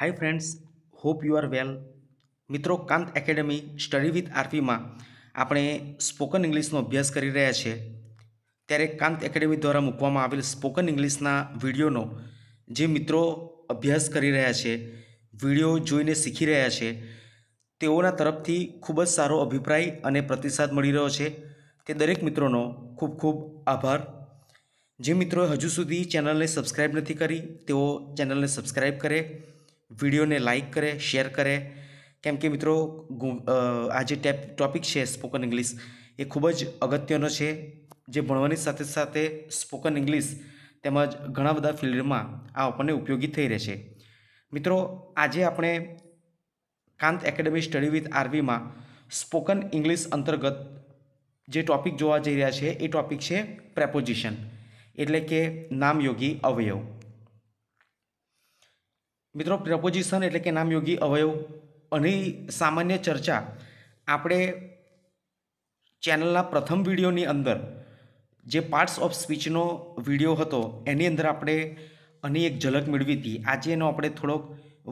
Hi friends hope you are well મિત્રો Kant academy study with આરફીમાં આપણે સ્પોકન ઇંગ્લિશનો અભ્યાસ કરી રહ્યા છીએ ત્યારે કાંત એકેડેમી દ્વારા મૂકવામાં આવેલ સ્પોકન ઇંગ્લિશના વિડીયોનો જે મિત્રો અભ્યાસ કરી રહ્યા છે વિડીયો જોઈને શીખી રહ્યા છે તેઓના તરફથી ખૂબ જ સારો અભિપ્રાય અને પ્રતિસાદ મળી રહ્યો છે તે દરેક મિત્રોનો ખૂબ ખૂબ આભાર જે મિત્રોએ હજુ સુધી ચેનલને સબસ્ક્રાઈબ નથી કરી તેઓ ચેનલને સબસ્ક્રાઈબ કરે વિડીયોને લાઇક કરે શેર કરે કેમ કે મિત્રો આ જે ટેપ ટોપિક છે સ્પોકન ઇંગ્લિશ એ ખૂબ જ અગત્યનો છે જે ભણવાની સાથે સાથે સ્પોકન ઇંગ્લિશ તેમજ ઘણા બધા ફિલ્ડમાં આ આપણને ઉપયોગી થઈ રહે છે મિત્રો આજે આપણે કાંત એકેડેમી સ્ટડી વિથ આરવીમાં સ્પોકન ઇંગ્લિશ અંતર્ગત જે ટોપિક જોવા જઈ રહ્યા છે એ ટૉપિક છે પ્રેપોઝિશન એટલે કે નામયોગી અવયવ મિત્રો પ્રપોઝિશન એટલે કે નામયોગી અવયવ અની સામાન્ય ચર્ચા આપણે ચેનલના પ્રથમ વિડીયોની અંદર જે પાર્ટ્સ ઓફ સ્પીચનો વિડીયો હતો એની અંદર આપણે અની એક ઝલક મેળવી હતી આજે એનો આપણે થોડોક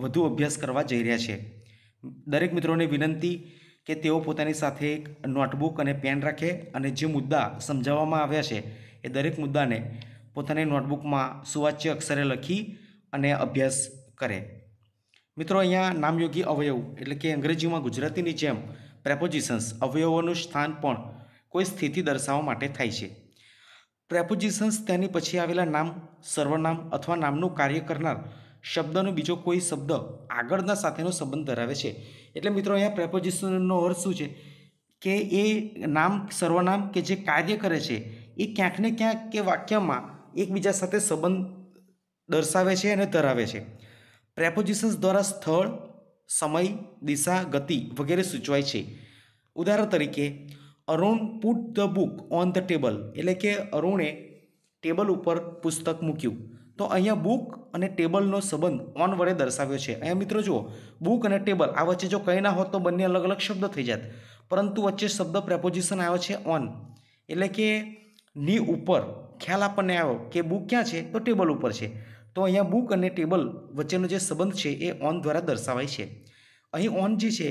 વધુ અભ્યાસ કરવા જઈ રહ્યા છે દરેક મિત્રોને વિનંતી કે તેઓ પોતાની સાથે એક નોટબુક અને પેન રાખે અને જે મુદ્દા સમજાવવામાં આવ્યા છે એ દરેક મુદ્દાને પોતાની નોટબુકમાં સુવાચ્ય અક્ષરે લખી અને અભ્યાસ કરે મિત્રો અહીંયા નામયોગી અવયવ એટલે કે અંગ્રેજીમાં ગુજરાતીની જેમ પ્રેપોઝિશન્સ અવયવોનું સ્થાન પણ કોઈ સ્થિતિ દર્શાવવા માટે થાય છે પ્રેપોઝિશન્સ તેની પછી આવેલા નામ સર્વનામ અથવા નામનું કાર્ય કરનાર શબ્દનો બીજો કોઈ શબ્દ આગળના સાથેનો સંબંધ ધરાવે છે એટલે મિત્રો અહીંયા પ્રેપોઝિશનનો અર્થ શું છે કે એ નામ સર્વનામ કે જે કાર્ય કરે છે એ ક્યાંક ને ક્યાંક કે વાક્યમાં એકબીજા સાથે સંબંધ દર્શાવે છે અને ધરાવે છે પ્રેપોઝિશન્સ દ્વારા સ્થળ સમય દિશા ગતિ વગેરે સૂચવાય છે ઉદાહરણ તરીકે Arun put the book on the table એટલે કે અરુણે ટેબલ ઉપર પુસ્તક મૂક્યું તો અહીંયા બુક અને ટેબલનો સંબંધ ઓન વડે દર્શાવ્યો છે અહીંયા મિત્રો જુઓ બુક અને ટેબલ આ વચ્ચે જો કંઈ ના હોત તો બંને અલગ અલગ શબ્દ થઈ જાત પરંતુ વચ્ચે શબ્દ પ્રેપોઝિશન આવ્યો છે ઓન એટલે કે ની ઉપર ખ્યાલ આપણને આવ્યો કે બુક ક્યાં છે તો ટેબલ ઉપર છે તો અહીંયા બુક અને ટેબલ વચ્ચેનો જે સંબંધ છે એ ઓન દ્વારા દર્શાવાય છે અહીં ઓન જે છે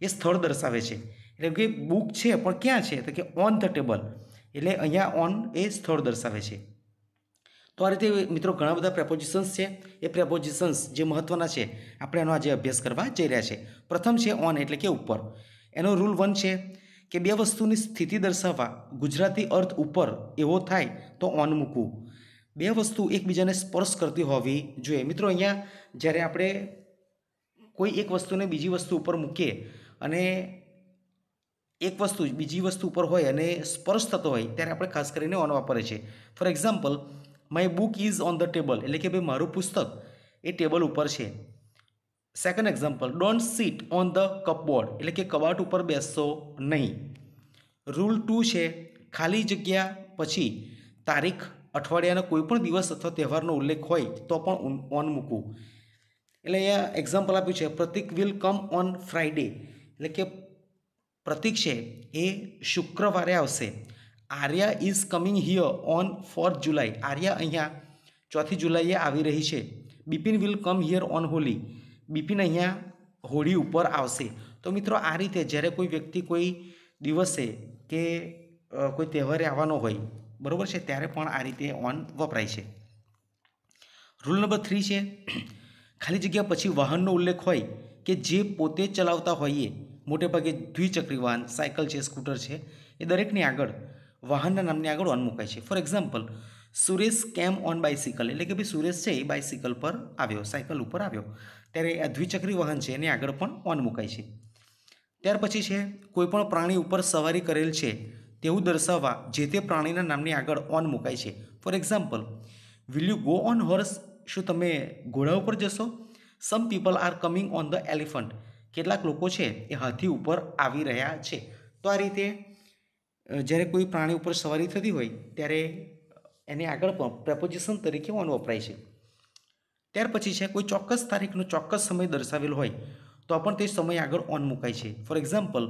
એ સ્થળ દર્શાવે છે એટલે કે બુક છે પણ ક્યાં છે તો કે ઓન ધ ટેબલ એટલે અહીંયા ઓન એ સ્થળ દર્શાવે છે તો આ રીતે મિત્રો ઘણા બધા પ્રેપોઝિશન્સ છે એ પ્રેપોઝિશન્સ જે મહત્ત્વના છે આપણે એનો આજે અભ્યાસ કરવા જઈ રહ્યા છે પ્રથમ છે ઓન એટલે કે ઉપર એનો રૂલ વન છે કે બે વસ્તુની સ્થિતિ દર્શાવવા ગુજરાતી અર્થ ઉપર એવો થાય તો ઓન મૂકવું બે વસ્તુ એકબીજાને સ્પર્શ કરતી હોવી જોઈએ મિત્રો અહીંયા જ્યારે આપણે કોઈ એક વસ્તુને બીજી વસ્તુ ઉપર મૂકીએ અને એક વસ્તુ બીજી વસ્તુ ઉપર હોય અને સ્પર્શ થતો હોય ત્યારે આપણે ખાસ કરીને ઓન વાપરે છીએ for example my book is on the table એટલે કે ભાઈ મારું પુસ્તક એ ટેબલ ઉપર છે second example don't sit on the cupboard એટલે કે કબાટ ઉપર બેસશો નહીં રૂલ ટુ છે ખાલી જગ્યા પછી તારીખ અઠવાડિયાના કોઈપણ દિવસ અથવા તહેવારનો ઉલ્લેખ હોય તો પણ ઓન મૂકવું એટલે અહીંયા એક્ઝામ્પલ આપ્યું છે Pratik will come on Friday એટલે કે પ્રતિક છે એ શુક્રવારે આવશે Arya is coming here on fourth July Arya અહીંયા ચોથી જુલાઈએ આવી રહી છે Bipin will come here on Holi Bipin અહીંયા હોળી ઉપર આવશે તો મિત્રો આ રીતે જ્યારે કોઈ વ્યક્તિ કોઈ દિવસે કે કોઈ તહેવારે આવવાનો હોય બરાબર છે ત્યારે પણ આ રીતે ઓન વપરાય છે રૂલ નંબર થ્રી છે ખાલી જગ્યા પછી વાહનનો ઉલ્લેખ હોય કે જે પોતે ચલાવતા હોઈએ મોટેભાગે દ્વિચક્રી વાહન સાયકલ છે સ્કૂટર છે એ દરેકની આગળ વાહનના નામની આગળ ઓન મુકાય છે ફોર એક્ઝામ્પલ સુરેશ કેમ ઓન બાયસિકલ એટલે કે ભાઈ સુરેશ છે એ બાયસિકલ પર આવ્યો સાયકલ ઉપર આવ્યો ત્યારે આ દ્વિચક્રી વાહન છે એની આગળ પણ ઓન મુકાય છે ત્યાર પછી છે કોઈપણ પ્રાણી ઉપર સવારી કરેલ છે તેવું દર્શાવવા જે તે પ્રાણીના નામની આગળ ઓન મુકાય છે for example will you go on horse શું તમે ઘોડા ઉપર જશો some people are coming on the elephant કેટલાક લોકો છે એ હાથી ઉપર આવી રહ્યા છે તો આ રીતે જ્યારે કોઈ પ્રાણી ઉપર સવારી થતી હોય ત્યારે એને આગળ પણ પ્રેપોઝિશન તરીકે ઓન વપરાય છે ત્યાર પછી છે કોઈ ચોક્કસ તારીખનો ચોક્કસ સમય દર્શાવેલ હોય તો પણ તે સમય આગળ ઓન મુકાય છે for example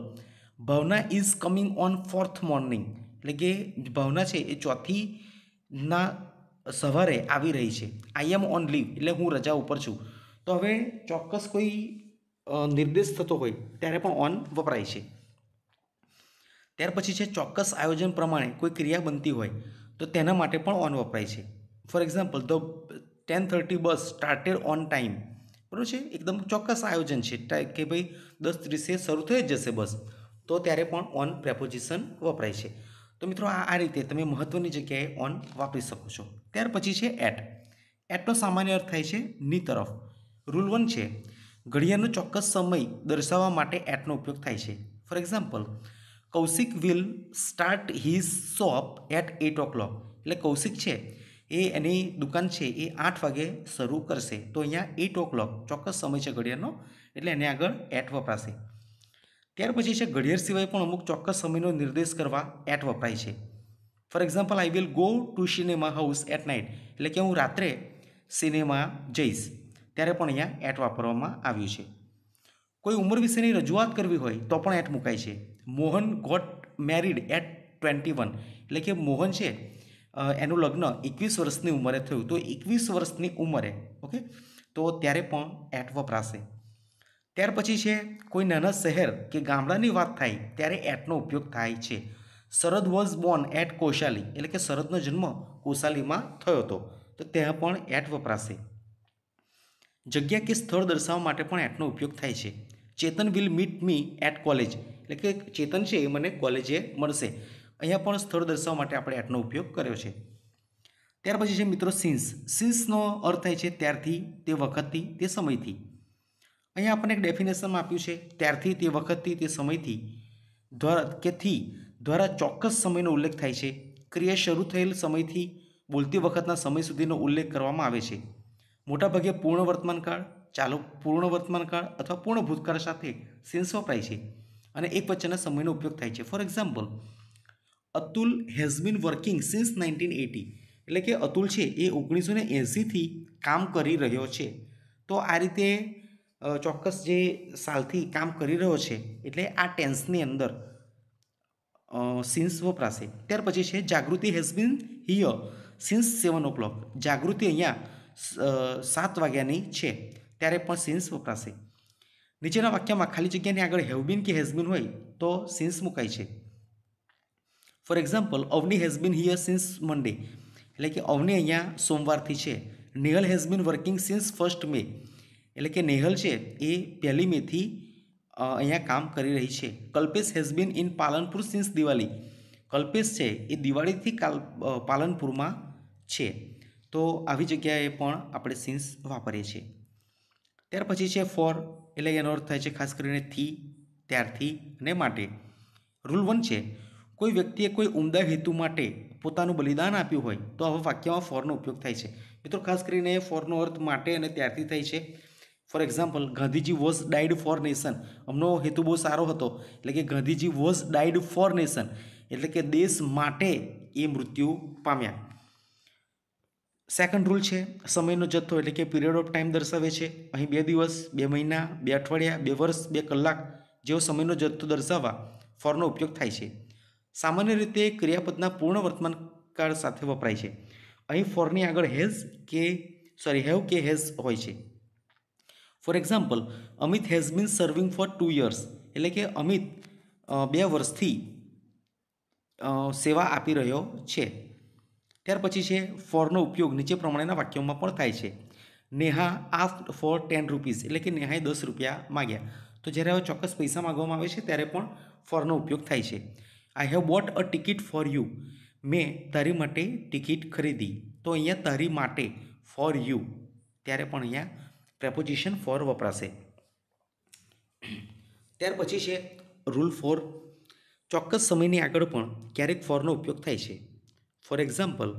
Bhavana is coming on fourth morning એટલે કે ભાવના છે એ ચોથીના સવારે આવી રહી છે આઈ એમ ઓન લીવ એટલે હું રજા ઉપર છું તો હવે ચોક્કસ કોઈ નિર્દેશ થતો હોય ત્યારે પણ ઓન વપરાય છે ત્યાર પછી છે ચોક્કસ આયોજન પ્રમાણે કોઈ ક્રિયા બનતી હોય તો તેના માટે પણ ઓન વપરાય છે for example the ten thirty bus started on time બરાબર છે એકદમ ચોક્કસ આયોજન છે કે ભાઈ દસ ત્રીસે શરૂ થઈ જશે બસ તો ત્યારે પણ ઓન પ્રેપોઝિશન વપરાય છે તો મિત્રો આ આ રીતે તમે મહત્ત્વની જગ્યાએ ઓન વાપરી શકો છો ત્યાર પછી છે એટ એટનો સામાન્ય અર્થ થાય છે ની તરફ રૂલ વન છે ઘડિયાળનો ચોક્કસ સમય દર્શાવવા માટે એટનો ઉપયોગ થાય છે for example Kaushik will start his shop at at o'clock એટલે કૌશિક છે એ એની દુકાન છે એ આઠ વાગે શરૂ કરશે તો અહીંયા એટ ઓ ક્લોક ચોક્કસ સમય છે ઘડિયાળનો એટલે એને આગળ એટ વપરાશે ત્યાર પછી છે ઘડિયાળ સિવાય પણ અમુક ચોક્કસ સમયનો નિર્દેશ કરવા એટ વપરાય છે for example I will go to cinema house at night એટલે કે હું રાત્રે સિનેમા જઈશ ત્યારે પણ અહીંયા એટ વાપરવામાં આવ્યું છે કોઈ ઉંમર વિશેની રજૂઆત કરવી હોય તો પણ એટ મુકાય છે Mohan got married at twenty one એટલે કે મોહન છે એનું લગ્ન એકવીસ વર્ષની ઉંમરે થયું તો એકવીસ વર્ષની ઉંમરે ઓકે તો ત્યારે પણ એટ વપરાશે ત્યાર પછી છે કોઈ નાના શહેર કે ગામડાની વાત થાય ત્યારે એટનો ઉપયોગ થાય છે Sharad was born at Koshali એટલે કે શરદનો જન્મ કોશાલીમાં થયો હતો તો ત્યાં પણ એટ વપરાશે જગ્યા કે સ્થળ દર્શાવવા માટે પણ એટનો ઉપયોગ થાય છે Chetan will meet me at college એટલે કે ચેતન છે એ મને કોલેજે મળશે અહીંયા પણ સ્થળ દર્શાવવા માટે આપણે એટનો ઉપયોગ કર્યો છે ત્યાર પછી છે મિત્રો સિન્સ સિન્સનો અર્થ થાય છે ત્યારથી તે વખતથી તે સમયથી અહીંયા આપણને એક ડેફિનેશનમાં આપ્યું છે ત્યારથી તે વખતથી તે સમયથી દ્વારા કે થી દ્વારા ચોક્કસ સમયનો ઉલ્લેખ થાય છે ક્રિયા શરૂ થયેલ સમયથી બોલતી વખતના સમય સુધીનો ઉલ્લેખ કરવામાં આવે છે મોટાભાગે પૂર્ણ વર્તમાનકાળ ચાલુ પૂર્ણ વર્તમાનકાળ અથવા પૂર્ણ ભૂતકાળ સાથે સેન્સ વપરાય છે અને એક વચ્ચેના સમયનો ઉપયોગ થાય છે for example Atul has been working since nineteen eighty એટલે કે અતુલ છે એ ઓગણીસો ને એંસીથી કામ કરી રહ્યો છે તો આ રીતે ચોક્કસ જે સાલથી કામ કરી રહ્યો છે એટલે આ ટેન્સની અંદર સિન્સ વપરાશે ત્યાર પછી છે Jagruti has been here since seven o'clock Jagruti અહીંયા સાત વાગ્યાની છે ત્યારે પણ સિન્સ વપરાશે નીચેના વાક્યમાં ખાલી જગ્યાની આગળ હેવબીન કે હેઝબીન હોય તો સિન્સ મુકાય છે for example Avni has been here since Monday એટલે કે અવની અહીંયા સોમવારથી છે Nihal has been working since first May એટલે કે નેહલ છે એ પહેલી મેથી અહીંયા કામ કરી રહી છે Kalpesh has been in Palanpur since Diwali Kalpesh છે એ દિવાળીથી કાલ પાલનપુરમાં છે તો આવી જગ્યાએ પણ આપણે સિન્સ વાપરીએ છીએ ત્યાર પછી છે ફોર એટલે એનો અર્થ થાય છે ખાસ કરીને થી ત્યારથી અને માટે રૂલ વન છે કોઈ વ્યક્તિએ કોઈ ઉમદા હેતુ માટે પોતાનું બલિદાન આપ્યું હોય તો આવા વાક્યમાં ફોરનો ઉપયોગ થાય છે મિત્રો ખાસ કરીને ફોરનો અર્થ માટે અને ત્યારથી થાય છે for example Gandhiji was died for nation અમનો હેતુ બહુ સારો હતો એટલે કે Gandhiji was died for nation એટલે કે દેશ માટે એ મૃત્યુ પામ્યા સેકન્ડ રૂલ છે સમયનો જથ્થો એટલે કે પીરિયડ ઓફ ટાઈમ દર્શાવે છે અહીં બે દિવસ બે મહિના બે અઠવાડિયા બે વર્ષ બે કલાક જેવો સમયનો જથ્થો દર્શાવવા ફોરનો ઉપયોગ થાય છે સામાન્ય રીતે ક્રિયાપદના પૂર્ણ વર્તમાન કાળ સાથે વપરાય છે અહીં ફોરની આગળ હેઝ કે સોરી હેવ કે હેઝ હોય છે for example Amit has been serving for two years એટલે કે અમિત બે વર્ષથી સેવા આપી રહ્યો છે ત્યાર પછી છે ફોરનો ઉપયોગ નીચે પ્રમાણેના વાક્યોમાં પણ થાય છે નેહા આફ્ટ ફોર ટેન રૂપીઝ એટલે કે નેહાએ દસ રૂપિયા માગ્યા તો જ્યારે હવે ચોક્કસ પૈસા માગવામાં આવે છે ત્યારે પણ ફોરનો ઉપયોગ થાય છે I have bought a ticket for you મેં તારી માટે ટિકિટ ખરીદી તો અહીંયા તારી માટે ફોર યુ ત્યારે પણ અહીંયા પ્રેપોઝિશન ફોર વપરાશે ત્યાર પછી છે રૂલ ફોર ચોક્કસ સમયની આગળ પણ ક્યારેક ફોરનો ઉપયોગ થાય છે for example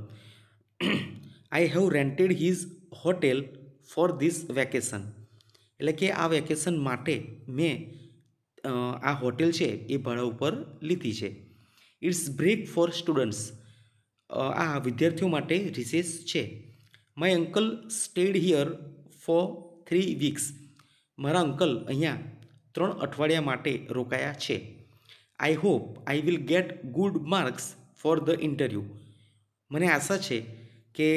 I have rented his hotel for this vacation એટલે કે આ વેકેશન માટે મેં આ હોટેલ છે એ ભાડા ઉપર લીધી છે ઇટ્સ બ્રેક ફોર સ્ટુડન્ટ્સ આ વિદ્યાર્થીઓ માટે રિસેસ છે my uncle stayed here for three weeks મારા અંકલ અહીંયા ત્રણ અઠવાડિયા માટે રોકાયા છે I hope I will get good marks for the interview મને આશા છે કે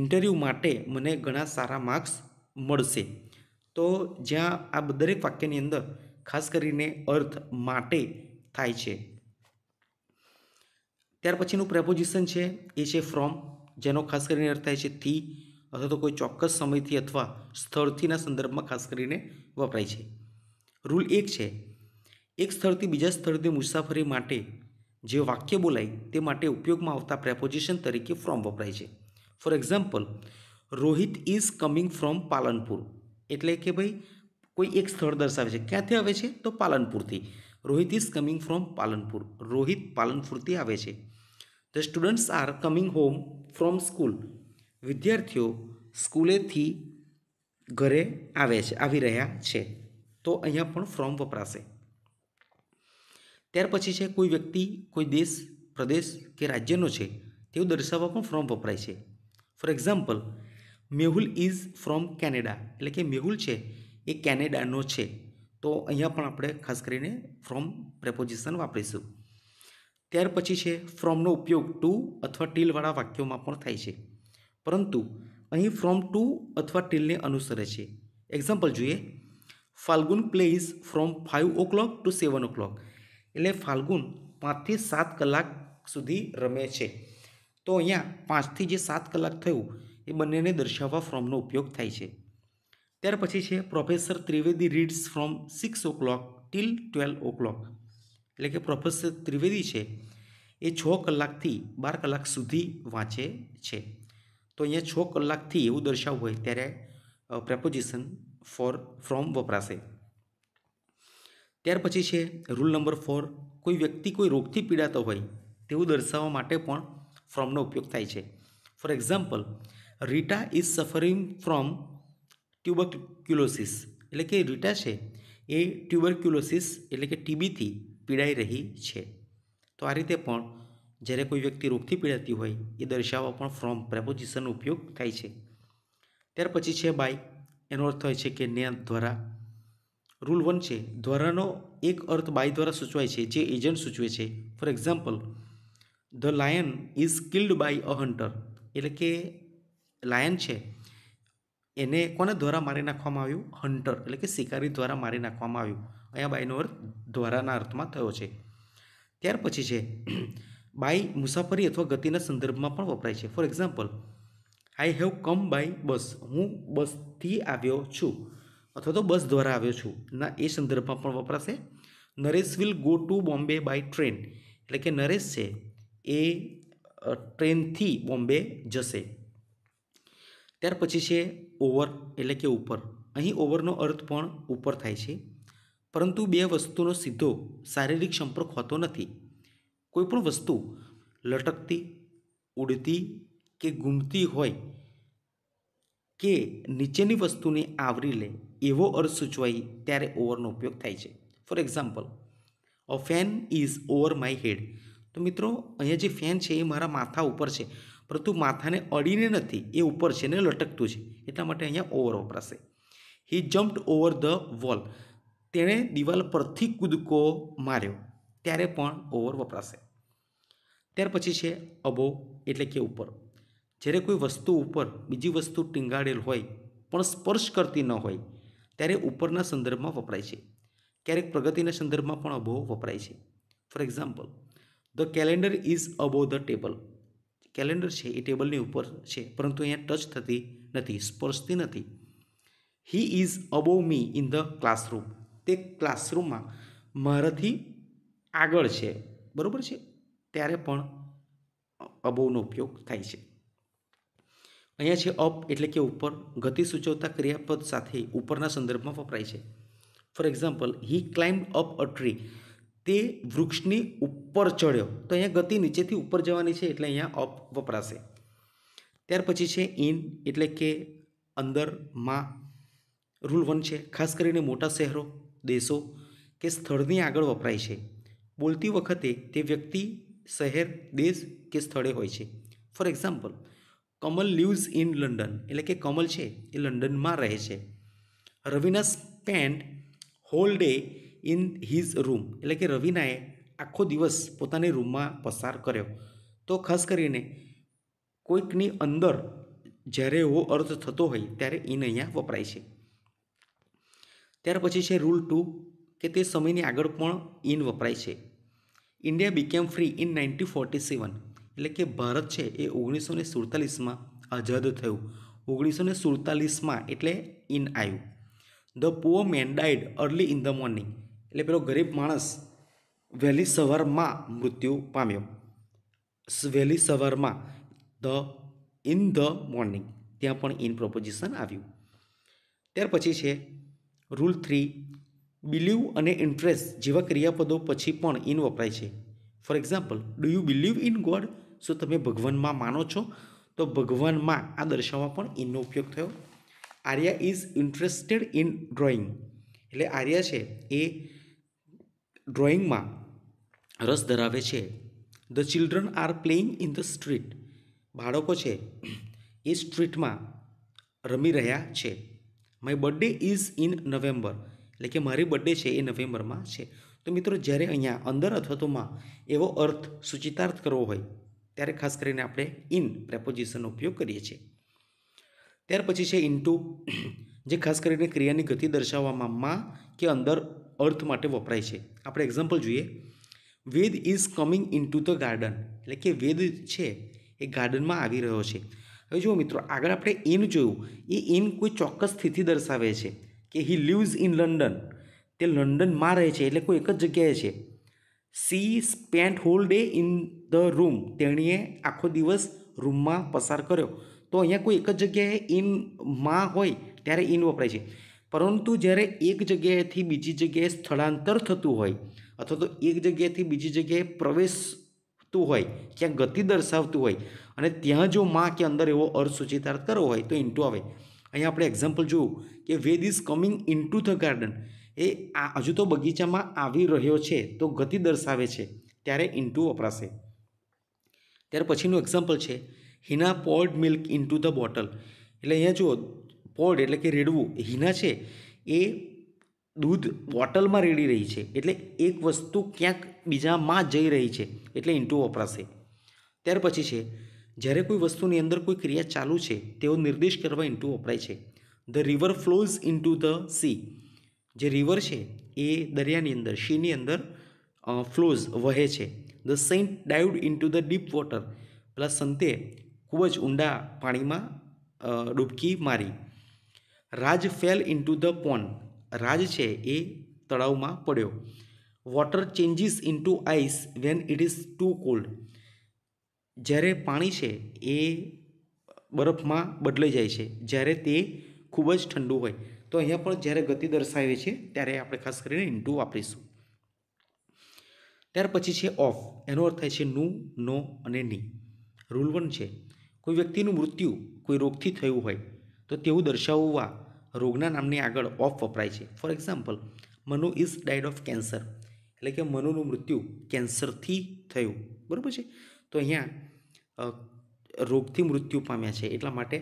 ઇન્ટરવ્યૂ માટે મને ઘણા સારા માર્ક્સ મળશે તો જ્યાં આ દરેક વાક્યની અંદર ખાસ કરીને અર્થ માટે થાય છે ત્યાર પછીનું પ્રેપોઝિશન છે એ છે ફ્રોમ જેનો ખાસ કરીને અર્થ થાય છે થી અથવા તો કોઈ ચોક્કસ સમયથી અથવા સ્થળથીના સંદર્ભમાં ખાસ કરીને વપરાય છે રૂલ એક છે એક સ્થળથી બીજા સ્થળની મુસાફરી માટે જે વાક્ય બોલાય તે માટે ઉપયોગમાં આવતા પ્રેપોઝિશન તરીકે ફ્રોમ વપરાય છે for example Rohit is coming from Palanpur એટલે કે ભાઈ કોઈ એક સ્થળ દર્શાવે છે ક્યાંથી આવે છે તો પાલનપુરથી Rohit is coming from Palanpur Rohit પાલનપુરથી આવે છે the students are coming home from school વિદ્યાર્થીઓ સ્કૂલેથી ઘરે આવે છે આવી રહ્યા છે તો અહીંયા પણ ફ્રોમ વપરાશે ત્યાર પછી છે કોઈ વ્યક્તિ કોઈ દેશ પ્રદેશ કે રાજ્યનો છે તેવું દર્શાવવા પણ ફ્રોમ વપરાય છે for example Mehul is from Canada એટલે કે મેહુલ છે એ કેનેડાનો છે તો અહીંયા પણ આપણે ખાસ કરીને ફ્રોમ પ્રેપોઝિશન વાપરીશું ત્યાર પછી છે ફ્રોમનો ઉપયોગ ટુ અથવા ટીલવાળા વાક્યોમાં પણ થાય છે પરંતુ અહીં ફ્રોમ ટુ અથવા ટિલને અનુસરે છે એક્ઝામ્પલ જોઈએ Falgun plays from five o'clock to seven o'clock એટલે ફાલ્ગુન પાંચથી સાત કલાક સુધી રમે છે તો અહીંયા પાંચથી જે સાત કલાક થયું એ બંનેને દર્શાવવા ફ્રોમનો ઉપયોગ થાય છે ત્યાર પછી છે professor Trivedi reads from six o'clock till twelve o'clock એટલે કે પ્રોફેસર ત્રિવેદી છે એ છ કલાકથી બાર કલાક સુધી વાંચે છે તો અહીંયા છ કલાકથી એવું દર્શાવવું હોય ત્યારે પ્રેપોઝિશન ફોર ફ્રોમ વપરાશે ત્યાર પછી છે રૂલ નંબર ફોર કોઈ વ્યક્તિ કોઈ રોગથી પીડાતો હોય તેવું દર્શાવવા માટે પણ ફ્રોમનો ઉપયોગ થાય છે for example Rita is suffering from tuberculosis એટલે કે રીટા છે એ ટ્યુબરક્યુલોસિસ એટલે કે ટીબીથી પીડાઈ રહી છે તો આ રીતે પણ જ્યારે કોઈ વ્યક્તિ રોગથી પીડાતી હોય એ દર્શાવવા પણ ફ્રોમ પ્રેપોઝિશનનો ઉપયોગ થાય છે ત્યાર પછી છે બાય એનો અર્થ હોય છે કે ને દ્વારા રૂલ વન છે દ્વારાનો એક અર્થ બાય દ્વારા સૂચવાય છે જે એજન્ટ સૂચવે છે for example the lion is killed by a hunter એટલે કે લાયન છે એને કોને દ્વારા મારી નાખવામાં આવ્યું હન્ટર એટલે કે શિકારી દ્વારા મારી નાખવામાં આવ્યું અહીંયા બાયનો અર્થ દ્વારાના અર્થમાં થયો છે ત્યાર પછી છે બાય મુસાફરી અથવા ગતિના સંદર્ભમાં પણ વપરાય છે for example I have come by bus હું બસથી આવ્યો છું અથવા તો બસ દ્વારા આવ્યો છું ના એ સંદર્ભમાં પણ વપરાશે Naresh will go to Bombay by train એટલે કે નરેશ છે એ ટ્રેનથી બોમ્બે જશે ત્યાર પછી છે ઓવર એટલે કે ઉપર અહીં ઓવરનો અર્થ પણ ઉપર થાય છે પરંતુ બે વસ્તુનો સીધો શારીરિક સંપર્ક હોતો નથી કોઈ પણ વસ્તુ લટકતી ઉડતી કે ગુમતી હોય કે નીચેની વસ્તુને આવરી લે એવો અર્થ સૂચવાય ત્યારે ઓવરનો ઉપયોગ થાય છે for example a fan is over my head તો મિત્રો અહીંયા જે ફેન છે એ મારા માથા ઉપર છે પરંતુ માથાને અડીને નથી એ ઉપર છે ને લટકતું છે એટલા માટે અહીંયા ઓવર વપરાશે he jumped over the wall તેણે દિવાલ પરથી કૂદકો માર્યો ત્યારે પણ ઓવર વપરાશે ત્યાર પછી છે અબો એટલે કે ઉપર જ્યારે કોઈ વસ્તુ ઉપર બીજી વસ્તુ ટીંગાડેલ હોય પણ સ્પર્શ કરતી ન હોય ત્યારે ઉપરના સંદર્ભમાં વપરાય છે ક્યારેક પ્રગતિના સંદર્ભમાં પણ અબો વપરાય છે for example the calendar is above the table calendar છે એ ટેબલની ઉપર છે પરંતુ અહીંયા ટચ થતી નથી સ્પર્શતી નથી he is above me in the classroom તે ક્લાસરૂમમાં મારાથી આગળ છે બરાબર છે ત્યારે પણ અબોવનો ઉપયોગ થાય છે અહીંયા છે અપ એટલે કે ઉપર ગતિ સૂચવતા ક્રિયાપદ સાથે ઉપરના સંદર્ભમાં વપરાય છે for example he climb up a tree તે વૃક્ષની ઉપર ચડ્યો તો અહીંયા ગતિ નીચેથી ઉપર જવાની છે એટલે અહીંયા અપ વપરાશે ત્યાર પછી છે ઇન એટલે કે અંદર માં રૂલ વન છે ખાસ કરીને મોટા શહેરો દેશો કે સ્થળની આગળ વપરાય છે બોલતી વખતે તે વ્યક્તિ શહેર દેશ કે સ્થળે હોય છે for example Kamal lives in London એટલે કે કમલ છે એ લંડનમાં રહે છે Raveena spend whole day in his room એટલે કે રવિનાએ આખો દિવસ પોતાની રૂમમાં પસાર કર્યો તો ખાસ કરીને કોઈકની અંદર જ્યારે એવો અર્થ થતો હોય ત્યારે ઇન અહીંયા વપરાય છે ત્યાર પછી છે રૂલ ટુ કે તે સમયની આગળ પણ ઇન વપરાય છે India became free in nineteen forty seven એટલે કે ભારત છે એ ઓગણીસો ને સુડતાલીસમાં આઝાદ થયું ઓગણીસો ને સુડતાલીસમાં એટલે ઇન આવ્યું the poor man died early in the morning એટલે પેલો ગરીબ માણસ વહેલી સવારમાં મૃત્યુ પામ્યો વહેલી સવારમાં ધ ઇન ધ મોર્નિંગ ત્યાં પણ ઇન પ્રોપોઝિશન આવ્યું ત્યાર પછી છે રૂલ થ્રી બિલીવ અને ઇન્ટરેસ્ટ જેવા ક્રિયાપદો પછી પણ ઇન વપરાય છે for example do you believe in God શું તમે ભગવાનમાં માનો છો તો ભગવાનમાં આ દર્શાવવા પણ ઇનનો ઉપયોગ થયો Arya is interested in drawing એટલે આર્યા છે એ ડ્રોઈંગમાં રસ ધરાવે છે the children are playing in the street બાળકો છે એ સ્ટ્રીટમાં રમી રહ્યા છે my birthday is in November એટલે કે મારી બર્થડે છે એ નવેમ્બરમાં છે તો મિત્રો જ્યારે અહીંયા અંદર અથવા તો માં એવો અર્થ સૂચિતાર્થ કરવો હોય ત્યારે ખાસ કરીને આપણે ઇન પ્રેપોઝિશનનો ઉપયોગ કરીએ છીએ ત્યાર પછી છે ઇન્ટુ જે ખાસ કરીને ક્રિયાની ગતિ દર્શાવવામાં માં કે અંદર અર્થ માટે વપરાય છે આપણે એક્ઝામ્પલ જોઈએ Ved is coming into the garden એટલે કે વેદ છે એ ગાર્ડનમાં આવી રહ્યો છે હવે જુઓ મિત્રો આગળ આપણે ઇન જોયું એ ઇન કોઈ ચોક્કસ સ્થિતિ દર્શાવે છે કે હી લિવ્સ ઇન લંડન તે લંડનમાં રહે છે એટલે કોઈ એક જ જગ્યાએ છે she spent whole day in the room તેણીએ આખો દિવસ રૂમમાં પસાર કર્યો તો અહીંયા કોઈ એક જ જગ્યાએ ઇન માં હોય ત્યારે ઇન વપરાય છે પરંતુ જ્યારે એક જગ્યાએથી બીજી જગ્યાએ સ્થળાંતર થતું હોય અથવા તો એક જગ્યાએથી બીજી જગ્યાએ પ્રવેશતું હોય ક્યાં ગતિ દર્શાવતું હોય અને ત્યાં જો માં કે અંદર એવો અર્થ સૂચિતાર્થ કરવો હોય તો ઇન્ટુ આવે અહીંયા આપણે એક્ઝામ્પલ જોયું કે Ved is coming in to the garden એ આ હજુ તો બગીચામાં આવી રહ્યો છે તો ગતિ દર્શાવે છે ત્યારે ઇન્ટુ વપરાશે ત્યાર પછીનું એક્ઝામ્પલ છે Hina poured milk into the bottle એટલે અહીંયા જુઓ પોર્ડ એટલે કે રેડવું હિના છે એ દૂધ બોટલમાં રેડી રહી છે એટલે એક વસ્તુ ક્યાંક બીજામાં જઈ રહી છે એટલે ઇન્ટુ વપરાશે ત્યાર પછી છે જ્યારે કોઈ વસ્તુની અંદર કોઈ ક્રિયા ચાલુ છે તેઓ નિર્દેશ કરવા ઇન્ટુ વપરાય છે the river flows into the sea જે રિવર છે એ દરિયાની અંદર સીની અંદર ફ્લોઝ વહે છે the saint dived into the deep water પેલા સંતે ખૂબ જ ઊંડા પાણીમાં ડૂબકી મારી Raj fell into the pond Raj છે એ તળાવમાં પડ્યો water changes into ice when it is too cold જ્યારે પાણી છે એ બરફમાં બદલાઈ જાય છે જ્યારે તે ખૂબ જ ઠંડુ હોય તો અહીંયા પણ જ્યારે ગતિ દર્શાવે છે ત્યારે આપણે ખાસ કરીને ઇન્ટુ વાપરીશું ત્યાર પછી છે ઓફ એનો અર્થ થાય છે નુ નો અને ની રૂલ વન છે કોઈ વ્યક્તિનું મૃત્યુ કોઈ રોગથી થયું હોય તો તેવું દર્શાવવા રોગના નામની આગળ ઓફ વપરાય છે for example Manu is died of cancer એટલે કે મનુનું મૃત્યુ કેન્સરથી થયું બરાબર છે તો અહીંયા રોગથી મૃત્યુ પામ્યા છે એટલા માટે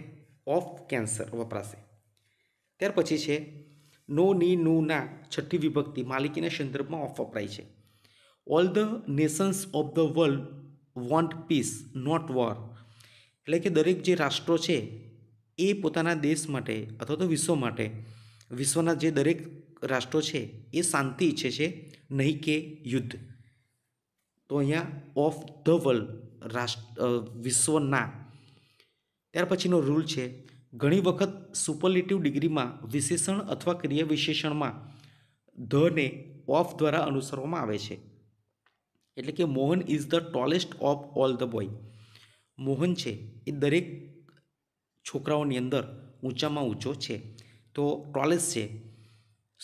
ઓફ કેન્સર વપરાશે ત્યાર પછી છે નો ની નુના છઠ્ઠી વિભક્તિ માલિકીના સંદર્ભમાં ઓફ વપરાય છે all the nations of the world want peace not war એટલે કે દરેક જે રાષ્ટ્રો છે એ પોતાના દેશ માટે અથવા તો વિશ્વ માટે વિશ્વના જે દરેક રાષ્ટ્રો છે એ શાંતિ ઈચ્છે છે નહીં કે યુદ્ધ તો અહીંયા ઓફ ધ વર્લ્ડ રાષ્ટ્ર વિશ્વના ત્યાર પછીનો રૂલ છે ઘણી વખત સુપરલેટિવ ડિગ્રીમાં વિશેષણ અથવા ક્રિયા વિશેષણમાં ધને ઓફ દ્વારા અનુસરવામાં આવે છે એટલે કે Mohan is the tallest of all the boy Mohan છે એ દરેક છોકરાઓની અંદર ઊંચામાં ઊંચો છે તો ટોલેસ્ટ છે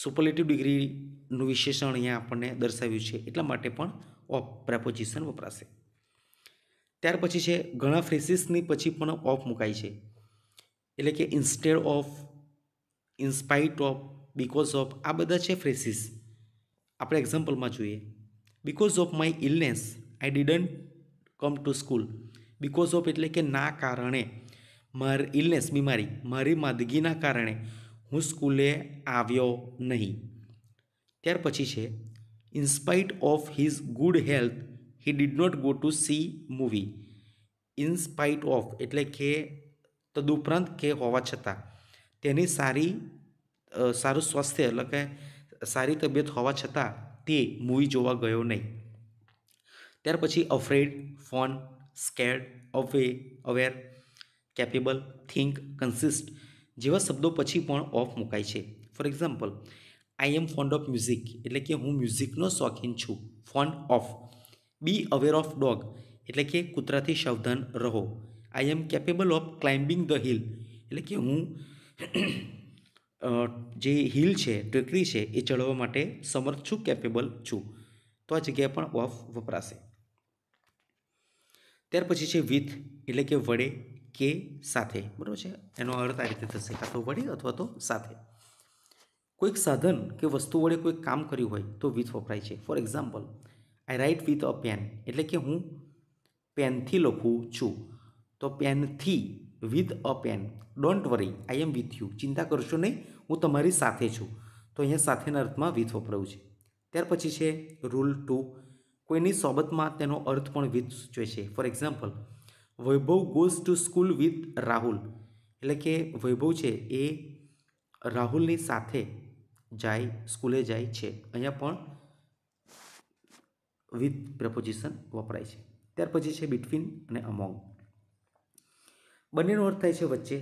સુપરલેટિવ ડિગ્રીનું વિશેષણ અહીંયા આપણને દર્શાવ્યું છે એટલા માટે પણ ઓફ પ્રેપોઝિશન વપરાશે ત્યાર પછી છે ઘણા ફ્રેસીસની પછી પણ ઓફ મુકાય છે એટલે કે instead of in spite of because of આ બધા છે ફ્રેસીસ આપણે એક્ઝામ્પલમાં જોઈએ because of my illness I didn't come to school because of એટલે કે ના કારણે માર ઇલનેસ બીમારી મારી માંદગીના કારણે હું સ્કૂલે આવ્યો નહીં ત્યાર પછી છે In spite of his good health, he did not go to see movie. In spite of એટલે કે તદુપરાંત કે હોવા છતાં તેની સારી સારું સ્વાસ્થ્ય એટલે કે સારી તબિયત હોવા છતાં તે મૂવી જોવા ગયો નહીં ત્યાર પછી afraid fond scared away aware capable think consist જેવા શબ્દો પછી પણ ઓફ મુકાય છે for example I am fond of music એટલે કે હું મ્યુઝિકનો શોખીન છું fond of be aware of dog એટલે કે કૂતરાથી સાવધાન રહો I am capable of climbing the hill એટલે કે હું જે હિલ છે ટેકરી છે એ ચડવા માટે સમર્થ છું કેપેબલ છું તો આ જગ્યાએ પણ ઓફ વપરાશે ત્યાર પછી છે વિથ એટલે કે વડે કે સાથે બરાબર છે એનો અર્થ આ રીતે થશે કાં તો વડે અથવા તો સાથે કોઈક સાધન કે વસ્તુ વડે કોઈ કામ કર્યું હોય તો વિથ વપરાય છે for example I write with a pen એટલે કે હું પેનથી લખું છું તો પેનથી with a pen don't worry I am with you ચિંતા કરશો નહીં હું તમારી સાથે છું તો અહીંયા સાથેના અર્થમાં વિથ વપરાવું છે ત્યાર પછી છે રૂલ ટુ કોઈની સોબતમાં તેનો અર્થ પણ વિથ સૂચવે છે for example Vaibhav goes to school with Rahul એટલે કે વૈભવ છે એ રાહુલની સાથે જાય સ્કૂલે જાય છે અહીંયા પણ વિથ પ્રપોઝિશન વપરાય છે ત્યાર પછી છે બિટવીન અને અમોંગ બંનેનો અર્થ થાય છે વચ્ચે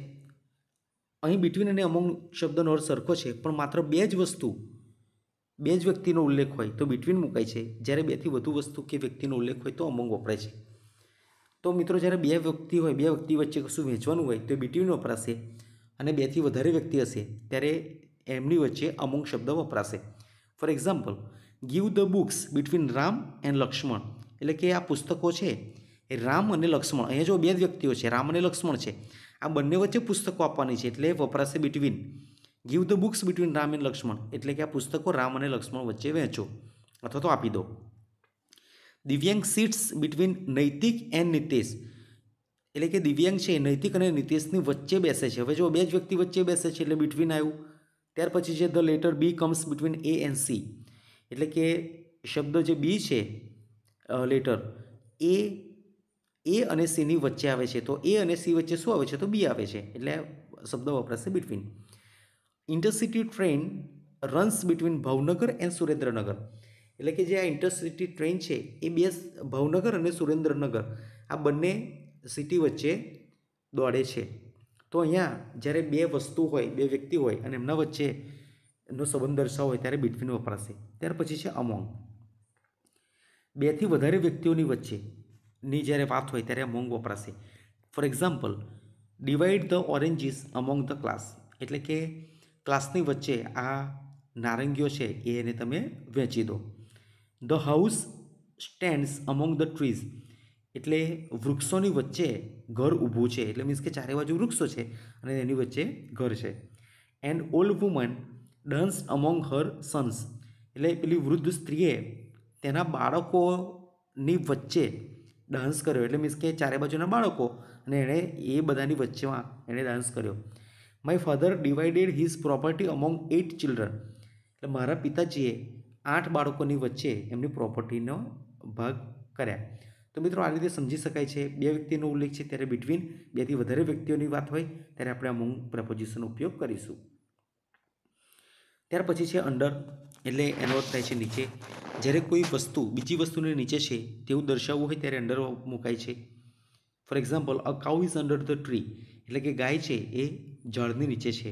અહીં બિટવીન અને અમોંગ શબ્દનો અર્થ સરખો છે પણ માત્ર બે જ વસ્તુ બે જ વ્યક્તિનો ઉલ્લેખ હોય તો બિટવીન મુકાય છે જ્યારે બેથી વધુ વસ્તુ કે વ્યક્તિનો ઉલ્લેખ હોય તો અમોંગ વપરાય છે તો મિત્રો જ્યારે બે વ્યક્તિ હોય બે વ્યક્તિ વચ્ચે કશું વહેંચવાનું હોય તો બિટવીન વપરાશે અને બેથી વધારે વ્યક્તિ હશે ત્યારે એમની વચ્ચે અમુક શબ્દ વપરાશે for example give the books between Ram and Lakshman એટલે કે આ પુસ્તકો છે રામ અને લક્ષ્મણ અહીંયા જો બે જ વ્યક્તિઓ છે રામ અને લક્ષ્મણ છે આ બંને વચ્ચે પુસ્તકો આપવાની છે એટલે વપરાશે between give the books between Ram and Lakshman એટલે કે આ પુસ્તકો રામ અને લક્ષ્મણ વચ્ચે વહેંચો અથવા તો આપી દો Divyang sits between Naitik and Nitesh એટલે કે દિવ્યાંગ છે નૈતિક અને નિતેશની વચ્ચે બેસે છે હવે જો બે જ વ્યક્તિ વચ્ચે બેસે છે એટલે બિટવીન આવ્યું ત્યાર પછી છે the letter B comes between A and C એટલે કે શબ્દ જે બી છે લેટર એ એ અને સીની વચ્ચે આવે છે તો એ અને સી વચ્ચે શું આવે છે તો બી આવે છે એટલે શબ્દ વપરાશે between intercity train runs between Bhavnagar and Surendranagar એટલે કે જે આ ઇન્ટરસિટી ટ્રેન છે એ બે ભાવનગર અને સુરેન્દ્રનગર આ બંને સિટી વચ્ચે દોડે છે તો અહીંયા જ્યારે બે વસ્તુ હોય બે વ્યક્તિ હોય અને એમના વચ્ચે વચ્ચેનો સંબંધ દર્શાવો હોય ત્યારે બિટવીન વપરાશે ત્યાર પછી છે અમોંગ બેથી વધારે વ્યક્તિઓની વચ્ચેની જ્યારે વાત હોય ત્યારે અમોંગ વપરાશે for example divide the oranges among the class એટલે કે ક્લાસની વચ્ચે આ નારંગીઓ છે એને તમે વેચી દો the house stands among the trees એટલે વૃક્ષોની વચ્ચે ઘર ઊભું છે એટલે મીન્સ કે ચારે બાજુ વૃક્ષો છે અને એની વચ્ચે ઘર છે and old woman dance among her sons એટલે પેલી વૃદ્ધ સ્ત્રીએ તેના બાળકોની વચ્ચે ડાન્સ કર્યો એટલે મીન્સ કે ચારે બાજુના બાળકો અને એણે એ બધાની વચ્ચેમાં એણે ડાન્સ કર્યો my father divided his property among at children એટલે મારા પિતાજીએ આઠ બાળકોની વચ્ચે એમની પ્રોપર્ટીનો ભાગ કર્યા તો મિત્રો આ રીતે સમજી શકાય છે બે વ્યક્તિનો ઉલ્લેખ છે ત્યારે બિટવીન બેથી વધારે વ્યક્તિઓની વાત હોય ત્યારે આપણે અમુક પ્રપોઝિશનનો ઉપયોગ કરીશું ત્યાર પછી છે અંડર એટલે એનો અર્થ થાય છે નીચે જ્યારે કોઈ વસ્તુ બીજી વસ્તુને નીચે છે તેવું દર્શાવવું હોય ત્યારે અંડર મુકાય છે for example a cow is under the tree એટલે કે ગાય છે એ ઝાડની નીચે છે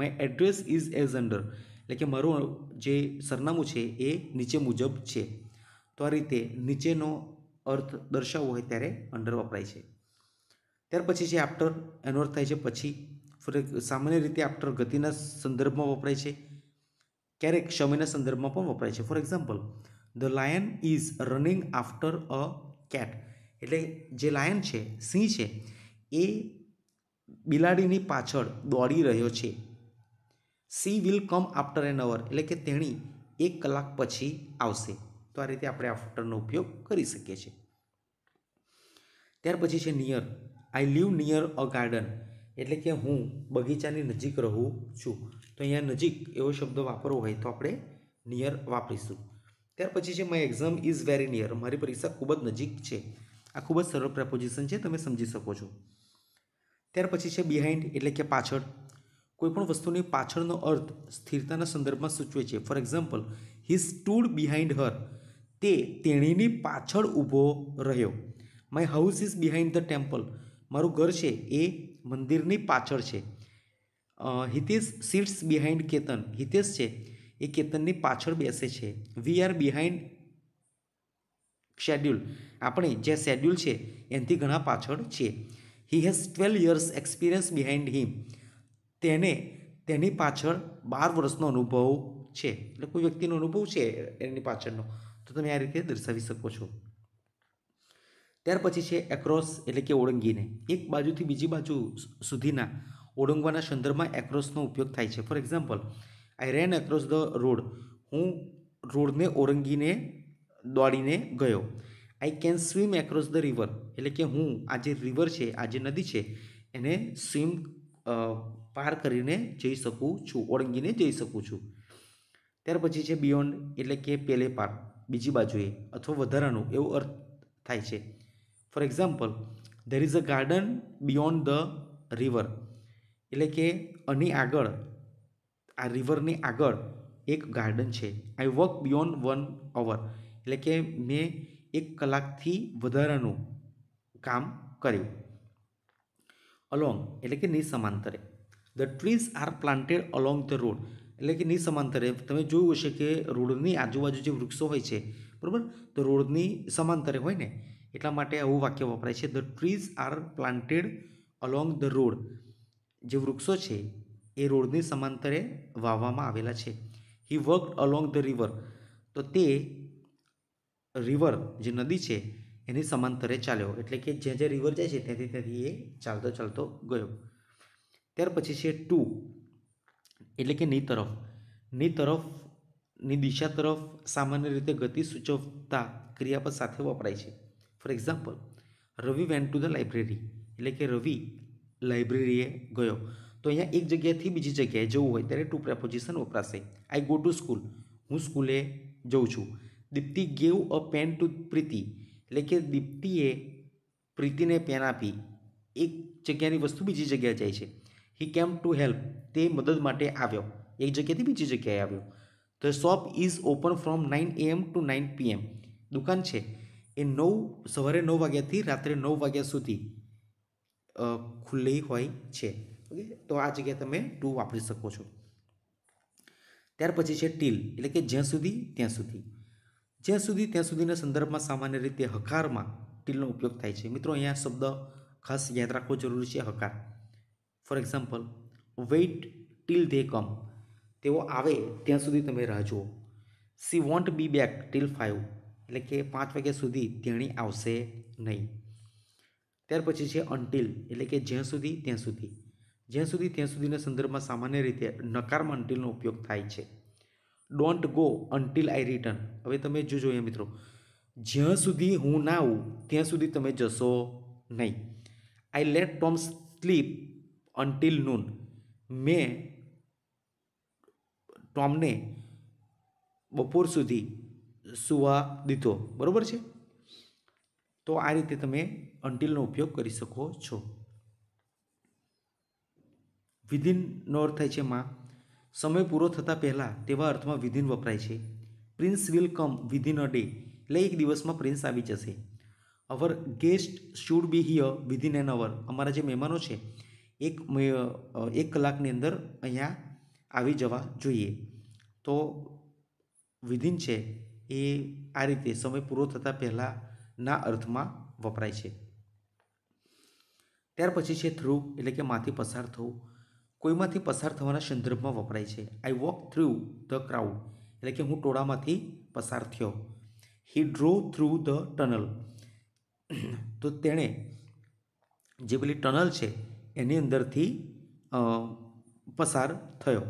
my address is as under એટલે કે મારું જે સરનામું છે એ નીચે મુજબ છે તો આ રીતે નીચેનો અર્થ દર્શાવવો હોય ત્યારે અંડર વપરાય છે ત્યાર પછી છે આફ્ટર એનો અર્થ થાય છે પછી સામાન્ય રીતે આફ્ટર ગતિના સંદર્ભમાં વપરાય છે ક્યારેક સમયના સંદર્ભમાં પણ વપરાય છે for example the lion is running after a cat એટલે જે લાયન છે સિંહ છે એ બિલાડીની પાછળ દોડી રહ્યો છે she will come after an hour એટલે કે તેણી એક કલાક પછી આવશે તો આ રીતે આપણે આફ્ટરનો ઉપયોગ કરી શકીએ છીએ ત્યાર પછી છે near I live near a garden એટલે કે હું બગીચાની નજીક રહું છું તો અહીંયા નજીક એવો શબ્દ વાપરવો હોય તો આપણે નિયર વાપરીશું ત્યાર પછી છે my exam is very near મારી પરીક્ષા ખૂબ જ નજીક છે આ ખૂબ જ સરળ પ્રેપોઝિશન છે તમે સમજી શકો છો ત્યાર પછી છે બિહાઇન્ડ એટલે કે પાછળ કોઈપણ વસ્તુની પાછળનો અર્થ સ્થિરતાના સંદર્ભમાં સૂચવે છે for example he stood behind her તે તેણીની પાછળ ઊભો રહ્યો my house is behind the temple મારું ઘર છે એ મંદિરની પાછળ છે હિતેશ સીટ્સ બિહાઇન્ડ કેતન હિતેશ છે એ કેતનની પાછળ બેસે છે વી આર બિહાઇન્ડ શેડ્યુલ આપણે જે શેડ્યુલ છે એનાથી ઘણા પાછળ છે he has twelve years experience behind him તેને તેની પાછળ બાર વર્ષનો અનુભવ છે એટલે કોઈ વ્યક્તિનો અનુભવ છે એની પાછળનો તો તમે આ રીતે દર્શાવી શકો છો ત્યાર પછી છે એક્રોસ એટલે કે ઓળંગીને એક બાજુથી બીજી બાજુ સુધીના ઓળંગવાના સંદર્ભમાં એક્રોસનો ઉપયોગ થાય છે for example I ran across the road હું રોડને ઓળંગીને દોડીને ગયો I can swim across the river એટલે કે હું આ જે રિવર છે આ જે નદી છે એને સ્વિમ પાર કરીને જઈ શકું છું ઓળંગીને જઈ શકું છું ત્યાર પછી છે બિયોન્ડ એટલે કે પેલે પાર બીજી બાજુએ અથવા વધારાનું એવો અર્થ થાય છે for example there is a garden beyond the river એટલે કે આની આગળ આ રિવરની આગળ એક ગાર્ડન છે I work beyond one hour એટલે કે મેં એક કલાકથી વધારાનું કામ કર્યું અલોંગ એટલે કે સમાંતરે the trees are planted along the road એટલે કે નિસમાંતરે તમે જોયું હશે કે રોડની આજુબાજુ જે વૃક્ષો હોય છે બરાબર તો રોડની સમાંતરે હોય ને એટલા માટે આવું વાક્ય વપરાય છે the trees are planted along the road જે વૃક્ષો છે એ રોડની સમાંતરે વાવવામાં આવેલા છે he work along the river તો તે રિવર જે નદી છે એની સમાંતરે ચાલ્યો એટલે કે જ્યાં જ્યાં રિવર જાય છે ત્યાંથી ત્યાંથી એ ચાલતો ચાલતો ગયો ત્યાર પછી છે ટુ એટલે કે ની તરફ ની તરફની દિશા તરફ સામાન્ય રીતે ગતિ સૂચવતા ક્રિયાપદ સાથે વપરાય છે for example Ravi went to the library એટલે કે રવિ લાઇબ્રેરીએ ગયો તો અહીંયા એક જગ્યાથી બીજી જગ્યાએ જવું હોય ત્યારે ટુ પ્રેપોઝિશન વપરાશે આઈ ગો ટુ સ્કૂલ હું સ્કૂલે જઉં છું Deepti gave a pen to Preeti એટલે કે દીપ્તિએ પ્રીતિને પેન આપી એક જગ્યાની વસ્તુ બીજી જગ્યાએ જાય છે હી કેમ ટુ હેલ્પ તે મદદ માટે આવ્યો એક જગ્યાએથી બીજી જગ્યાએ આવ્યો the shop is open from nine AM to nine PM દુકાન છે એ નવ સવારે નવ વાગ્યાથી રાત્રે નવ વાગ્યા સુધી ખુલ્લી હોય છે ઓકે તો આ જગ્યાએ તમે ટુ વાપરી શકો છો ત્યાર પછી છે ટીલ એટલે કે જ્યાં સુધી ત્યાં સુધી જ્યાં સુધી ત્યાં સુધીના સંદર્ભમાં સામાન્ય રીતે હકારમાં ટીલનો ઉપયોગ થાય છે મિત્રો અહીંયા શબ્દ ખાસ યાદ રાખવો જરૂરી છે હકાર for example wait till they come તેઓ આવે ત્યાં સુધી તમે રાહ જુઓ she won't be back till five એટલે કે પાંચ વાગ્યા સુધી તેણી આવશે નહીં ત્યાર પછી છે અન્ટિલ એટલે કે જ્યાં સુધી ત્યાં સુધી જ્યાં સુધી ત્યાં સુધીના સંદર્ભમાં સામાન્ય રીતે નકારમાં અન્ટિલનો ઉપયોગ થાય છે don't go until I return હવે તમે જોજો અહીંયા મિત્રો જ્યાં સુધી હું ના આવું ત્યાં સુધી તમે જશો નહીં I let Tom sleep until noon મેં ટોમને બપોર સુધી સુવા દીધો બરાબર છે તો આ રીતે તમે અંટીલનો ઉપયોગ કરી શકો છો વિધિનનો અર્થ થાય છે માં સમય પૂરો થતાં પહેલાં તેવા અર્થમાં વિધિન વપરાય છે prince will come within a day એટલે એક દિવસમાં પ્રિન્સ આવી જશે our guest should be here within an hour અમારા જે મહેમાનો છે એક એક કલાકની અંદર અહીંયા આવી જવા જોઈએ તો વિધિન છે એ આ રીતે સમય પૂરો થતાં પહેલાંના અર્થમાં વપરાય છે ત્યાર પછી છે થ્રુ એટલે કે માંથી પસાર થવું કોઈમાંથી પસાર થવાના સંદર્ભમાં વપરાય છે I walk through the crowd એટલે કે હું ટોળામાંથી પસાર થયો he drew through the tunnel તો તેણે જે પેલી ટનલ છે એની અંદરથી પસાર થયો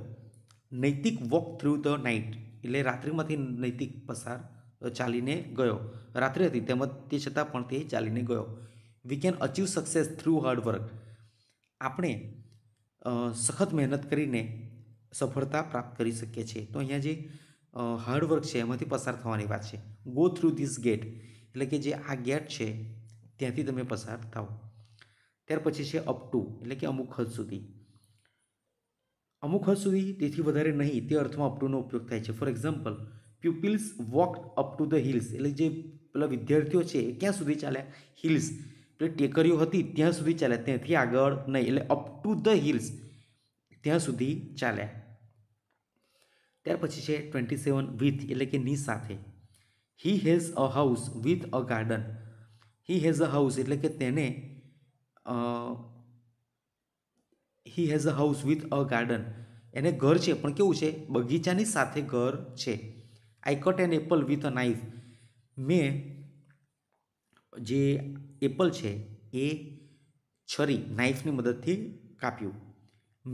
નૈતિક વોક થ્રુ ધ નાઇટ એટલે રાત્રિમાંથી નૈતિક પસાર ચાલીને ગયો રાત્રિ હતી તેમજ તે છતાં પણ તે ચાલીને ગયો we can achieve success through hard work આપણે સખત મહેનત કરીને સફળતા પ્રાપ્ત કરી શકીએ છીએ તો અહીંયા જે હાર્ડવર્ક છે એમાંથી પસાર થવાની વાત છે ગો થ્રુ ધીસ ગેટ એટલે કે જે આ ગેટ છે ત્યાંથી તમે પસાર થાઓ ત્યાર પછી છે અપ ટુ એટલે કે અમુક હદ સુધી અમુક હદ સુધી તેથી વધારે નહીં તે અર્થમાં અપ ઉપયોગ થાય છે for example pupils walk up to the hills એટલે જે પેલા વિદ્યાર્થીઓ છે એ ક્યાં સુધી ચાલ્યા હિલ્સ પેલી ટેકરીઓ હતી ત્યાં સુધી ચાલ્યા ત્યાંથી આગળ નહીં એટલે અપ ટુ ધ હિલ્સ ત્યાં સુધી ચાલ્યા ત્યાર પછી છે ટ્વેન્ટી સેવન વિથ એટલે કે ની સાથે he has a house with a garden he has a house એટલે કે તેને he has a house with a garden એને ઘર છે પણ કેવું છે બગીચાની સાથે ઘર છે I cut an apple with a knife મેં જે એપલ છે એ છરી નાઇફની મદદથી કાપ્યું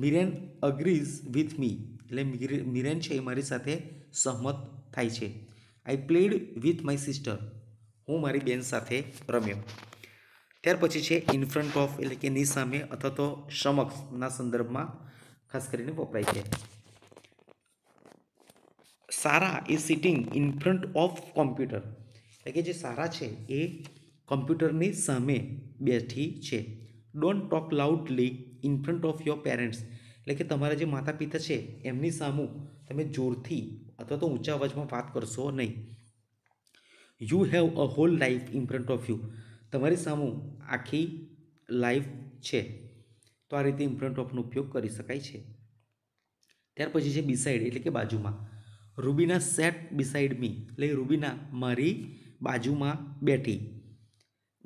મિરેન અગ્રીઝ વિથ મી એટલે મિરેન છે એ મારી સાથે સહમત થાય છે I played with my sister હું મારી બેન સાથે રમ્યો ત્યાર પછી છે ઇન ફ્રન્ટ ઓફ એટલે કે ની સામે અથવા તો સમક્ષના સંદર્ભમાં ખાસ કરીને વપરાય છે Sara a sitting in front of computer એટલે કે જે સારા છે એ કોમ્પ્યુટરની સામે બેઠી છે don't talk loudly in front of your parents એટલે કે તમારા જે માતા પિતા છે એમની સામું તમે જોરથી અથવા તો ઊંચા અવાજમાં વાત કરશો નહીં you have a whole life in front of you તમારી સામું આખી લાઈફ છે તો આ રીતે ઇમ્પ્રન્ટ ઓફનો ઉપયોગ કરી શકાય છે ત્યાર પછી છે બિસાઇડ એટલે કે બાજુમાં રૂબીના સેટ બિસાઇડ મી એટલે રૂબીના મારી બાજુમાં બેઠી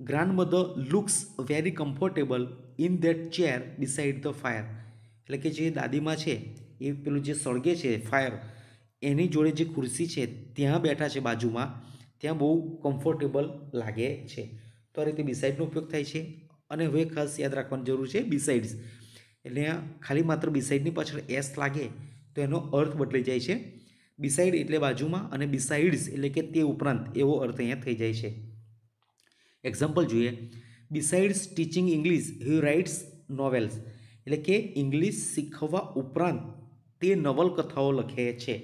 grand grandmother looks very comfortable in that chair beside the fire એટલે કે જે દાદીમાં છે એ પેલું જે સળગે છે ફાયર એની જોડે જે ખુરશી છે ત્યાં બેઠા છે બાજુમાં ત્યાં બહુ કમ્ફર્ટેબલ લાગે છે તો આ રીતે બીસાઇડનો ઉપયોગ થાય છે અને હવે ખાસ યાદ રાખવાની જરૂર છે બીસાઇડ્સ એટલે ખાલી માત્ર બીસાઇડની પાછળ એસ લાગે તો એનો અર્થ બદલી જાય છે બિસાઇડ એટલે બાજુમાં અને બિસાઇડ્સ એટલે કે તે ઉપરાંત એવો અર્થ અહીંયા થઈ જાય છે એક્ઝામ્પલ જોઈએ besides teaching English he writes novels એટલે કે ઇંગ્લિશ શીખવવા ઉપરાંત તે નવલકથાઓ લખે છે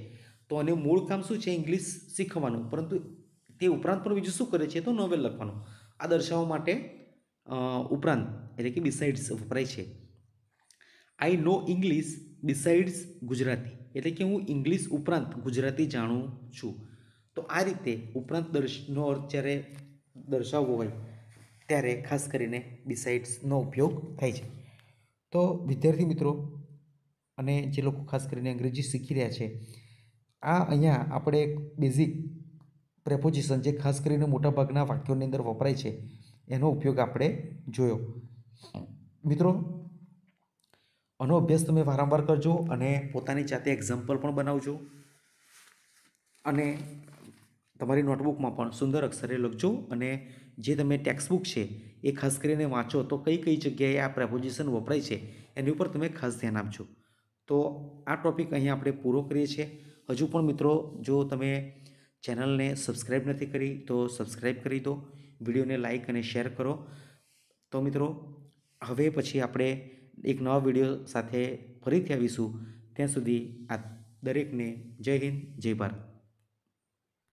તો એનું મૂળ કામ શું છે ઇંગ્લિશ શીખવાનું પરંતુ તે ઉપરાંત પણ બીજું શું કરે છે તો નોવેલ લખવાનું આ દર્શાવવા માટે ઉપરાંત એટલે કે બિસાઇડ્સ વપરાય છે I know English besides Gujarati એટલે કે હું ઇંગ્લિશ ઉપરાંત ગુજરાતી જાણું છું તો આ રીતે ઉપરાંત દર્શનો અર્થ જ્યારે દર્શાવવો હોય ત્યારે ખાસ કરીને બિસાઇડ્સનો ઉપયોગ થાય છે તો વિદ્યાર્થી મિત્રો અને જે લોકો ખાસ કરીને અંગ્રેજી શીખી રહ્યા છે આ અહીંયા આપણે એક બેઝિક પ્રેપોઝિશન જે ખાસ કરીને મોટા ભાગના વાક્યોની અંદર વપરાય છે એનો ઉપયોગ આપણે જોયો મિત્રો આનો અભ્યાસ તમે વારંવાર કરજો અને પોતાની જાતે એક્ઝામ્પલ પણ બનાવજો અને તમારી નોટબુકમાં પણ સુંદર અક્ષરે લખજો અને જે તમે ટેક્સ્ટબુક છે એ ખાસ કરીને વાંચો તો કઈ કઈ જગ્યાએ આ પ્રેપોઝિશન વપરાય છે એની ઉપર તમે ખાસ ધ્યાન આપજો તો આ ટોપિક અહીં આપણે પૂરો કરીએ છીએ હજુ પણ મિત્રો જો તમે ચેનલને સબસ્ક્રાઈબ નથી કરી તો સબસ્ક્રાઈબ કરી દો વિડીયોને લાઇક અને શેર કરો તો મિત્રો હવે પછી આપણે એક નવા વિડીયો સાથે ફરીથી આવીશું ત્યાં સુધી આ દરેકને જય હિન્દ જય ભારત